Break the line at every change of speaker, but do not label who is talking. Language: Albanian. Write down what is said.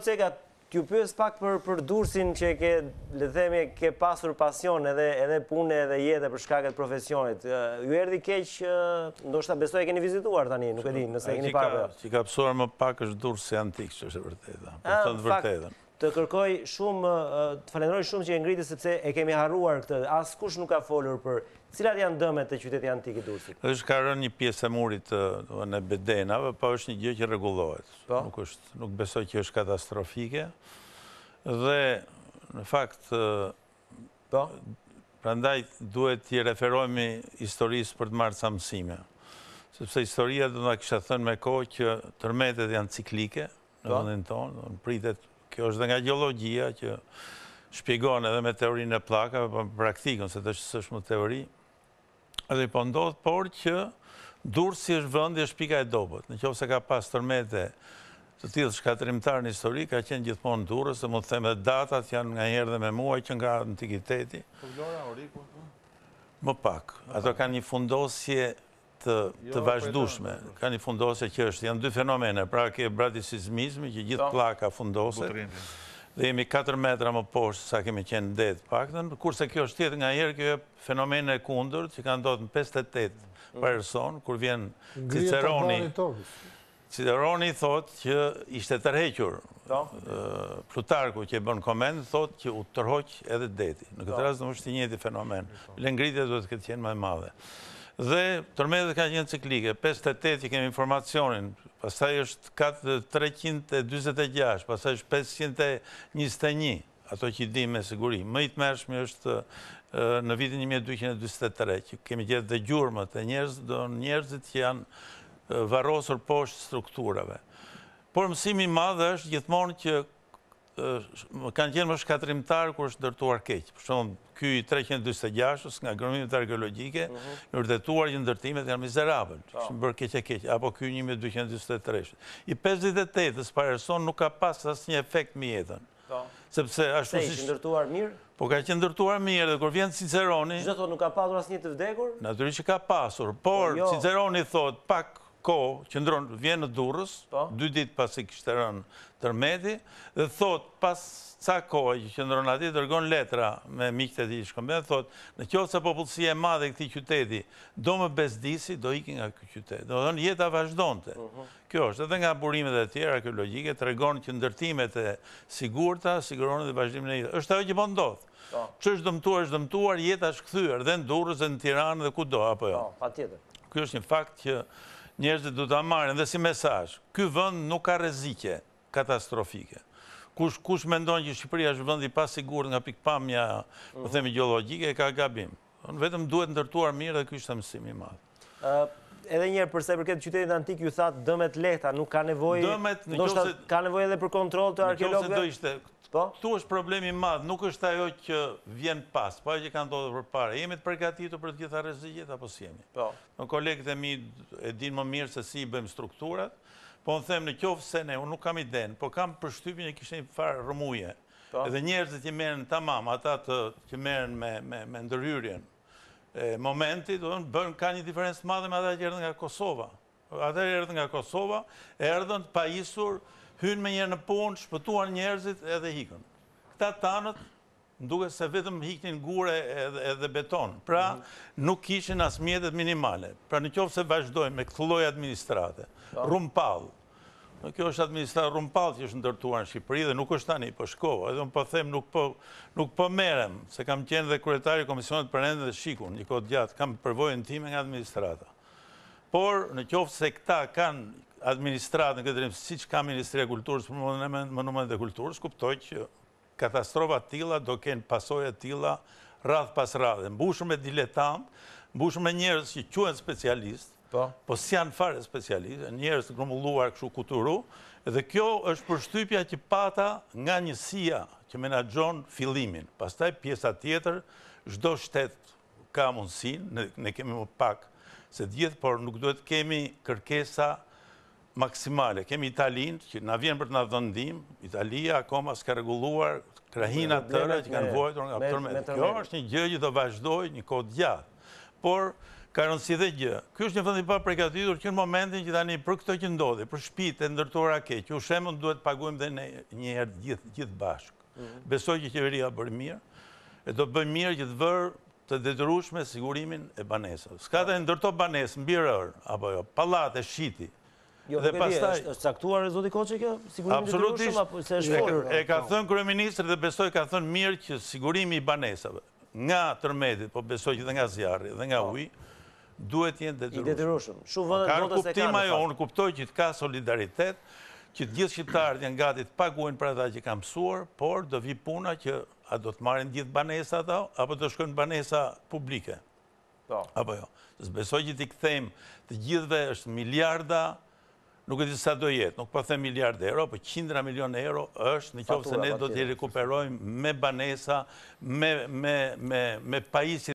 Cega, t'ju pyës pak për dursin që ke, le themi, ke pasur pasion edhe pune edhe jetë për shkaket profesionit. Ju erdi keq, ndoshta besoj e keni vizituar tani, nuk e di, nëse e keni parë. Që ka pësuar më pak është dursi antik, që është vërtetë, ah, Për të të të kërkoj shumë, të falenroj shumë që e ngritë sepse e kemi haruar këtë, asë kush nuk ka folur për cilat janë dëmet të qytetit antik i Durësit. është ka rënë një pjesë e murit në bedenave, pa po është një gjë që regulohet. Po? Nuk besoj që është katastrofike. Dhe, në fakt, po? prandaj duhet të referojmi historisë për të marë të samësime. Sepse historia dhe nga kështë thënë me kohë që tërmetet janë ciklike, në vëndin tonë, në pritet kjo është dhe nga geologia që shpjegon edhe me teori po në plaka, për praktikën, se të është më teori, edhe i po pëndodhë, por që durë si është vëndi e shpika e dobet. Në që ose ka pas tërmete të tjilë shkatrimtar në histori, ka qenë gjithmonë durës, dhe mund të themë dhe datat janë nga njerë dhe me muaj që nga antikiteti. Po? Më pak, ato ka një fundosje të jo, po vazhdushme. Po. Ka një fundose që është, janë dy fenomene, pra ke bratisizmizmi, që gjithë plaka fundose, dhe jemi 4 metra më poshtë sa kemi qenë detë pakten, kurse kjo është tjetë nga herë, kjo e fenomene e kundur, që ka ndodhë në 58 person, kur vjen Ciceroni, Ciceroni thot që ishte tërhequr, Plutarku që e bënë komend, thot që u tërhoqë edhe deti. Në këtë rrasë në mështë njëti fenomen. Lëngritja duhet këtë qenë më madhe. të dhe tërmedhe ka një ciklike, 58 i kemi informacionin, pasaj është 326, pasaj është 521, ato që i di me siguri. Më i të mërshmi është në vitin 1223, që kemi gjithë dhe gjurëmët, e njerëzit, do njerëzit që janë varosur poshtë strukturave. Por mësimi madhe është gjithmonë që më kanë qenë më shkatrimtar kur është ndërtuar keq. Për shumë, këj 326-ës nga gërëmimit të arkeologike, në mhm. rëdetuar që ndërtimet janë mizerabel, që po. shumë bërë keq e keq, apo këj 1223-ës. I 58-ës pareson nuk ka pas asë një efekt mjetën. jetën. Po. Sepse ashtu si... është ndërtuar mirë? Po ka që ndërtuar mirë dhe kur vjen Ciceroni... Gjëto nuk ka pasur asë një të vdekur? Natyrisht që ka pasur, por po, jo. Ciceroni thot pak kohë që ndronë, vjenë në durës, po. dy ditë pas i kishtë rënë tërmeti, dhe thot, pas ca kohë që që ndronë ati, dërgonë letra me mikët e ti i shkombe, dhe thot, në kjo se popullësia e madhe këti qyteti, do më bezdisi, do ikin nga këtë qyteti. Dhe thonë, jetë a vazhdonte. Mhm. Kjo është, edhe nga burimet e tjera, kjo logike, të regonë që ndërtimet e sigurta, siguronë dhe vazhdimin e jetë. është ajo që po ndodhë. Që po. është dëmtuar, është dëmtuar, jetë është këthyër, dhe në durës, dhe në tiranë, dhe ku do, apo jo. Po, pa tjetër. Kjo është një fakt që njerëzit du të amarin dhe si mesaj, këj vënd nuk ka rezike katastrofike. Kush me ndonjë që Shqipëria është vëndi pasigur nga pikpamja po themi geologike, ka gabim. Vetëm duhet ndërtuar mirë dhe kështë të mësimi madhë edhe njerë përse përket qytetit antik ju thatë dëmet lehta, nuk ka nevoj... Dëmet... Ka nevoj edhe për kontrol të arkeologve? Në kjo se do ishte... Po? Tu është problemi madhë, nuk është ajo që vjen pas, pa po që kanë dohë dhe për pare. Jemi të përgatitu për të gjitha rezijet, apo si jemi? Po. Në kolegët e mi e dinë më mirë se si i bëjmë strukturat, po në themë në kjovë se ne, unë nuk kam i denë, po kam përshtypin e kishtë një farë rëmuje. Po. Edhe njerëzit që merën të mamë, ata që merën me ndërhyrjen, momenti, do në bërën ka një diferencë madhe me ata që erdhën nga Kosova. Ata që erdhën nga Kosova, erdhën të pajisur, hynë me njerë në punë, shpëtuan njerëzit edhe hikën. Këta tanët, nduke se vetëm hiknin gure edhe beton. Pra, mhm. nuk kishin asë mjetet minimale. Pra, në qovë se vazhdojmë me këlloj administrate, po. rumpallë, Kjo është administrat rumpalë që është ndërtuar në Shqipëri dhe nuk është tani, po shko, edhe po them nuk po, po merem, se kam qenë dhe kuretari Komisionet për Rende dhe Shikun, një kodë gjatë, kam përvojën time nga administrata. Por, në qofë se këta kanë administratë në këtë rrimë, si që ka Ministria Kulturës për më dhe kulturës, kuptoj që katastrofa tila do kënë pasoja tila rrath pas rrath. Në bushë me diletantë, në me njerës që quenë specialistë, Po. po si janë fare specialistë, njerës të grumulluar këshu kuturu, dhe kjo është përshtypja që pata nga njësia që menagjon filimin. Pastaj pjesa tjetër, zdo shtetë ka mundësin, ne kemi më pak se djetë, por nuk duhet kemi kërkesa maksimale. Kemi Italinë, që në vjenë për të në dëndim, Italia akoma s'ka regulluar krahina tëre që kanë vojtër nga përmet. Kjo është një gjëgjë dhe vazhdoj një kodë gjatë. Por, ka rëndësi dhe gjë. Kjo është një fëndi pa prekatitur që në momentin që tani për këto që ndodhi, për shpit e ndërtora ke, që u shemën duhet të paguim dhe njëherë gjithë gjith bashk. Mhm. Besoj që qeveria bërë mirë, e do bëjë mirë që të vërë të detyrueshme sigurimin e banesës. Ska të po. ndërto banesë mbi rrë apo jo, pallate shiti. Jo, dhe pastaj saktuar caktuar zoti Koçi kjo sigurimi absolutisht se është folur. E ka thënë kryeministri dhe besoj ka thënë mirë që sigurimi i banesave nga tërmedit, po besoj që dhe nga zjarri dhe nga po. uji, duhet jenë detyrushëm. Shumë vëndet votës e Ka kuptim ajo, unë kuptoj që të ka solidaritet, që të gjithë shqiptarët janë gati të paguen për ata që kam suar, por do vi puna që a do të marrin gjithë banesa ta, apo do shkojnë banesa publike. Po. Apo jo. Zbesoj që ti këthejmë të gjithëve është miliarda, nuk e ti sa do jetë, nuk po the miliarda euro, po qindra milion euro është në qovë se ne do t'i rekuperojmë me banesa, me pajisit,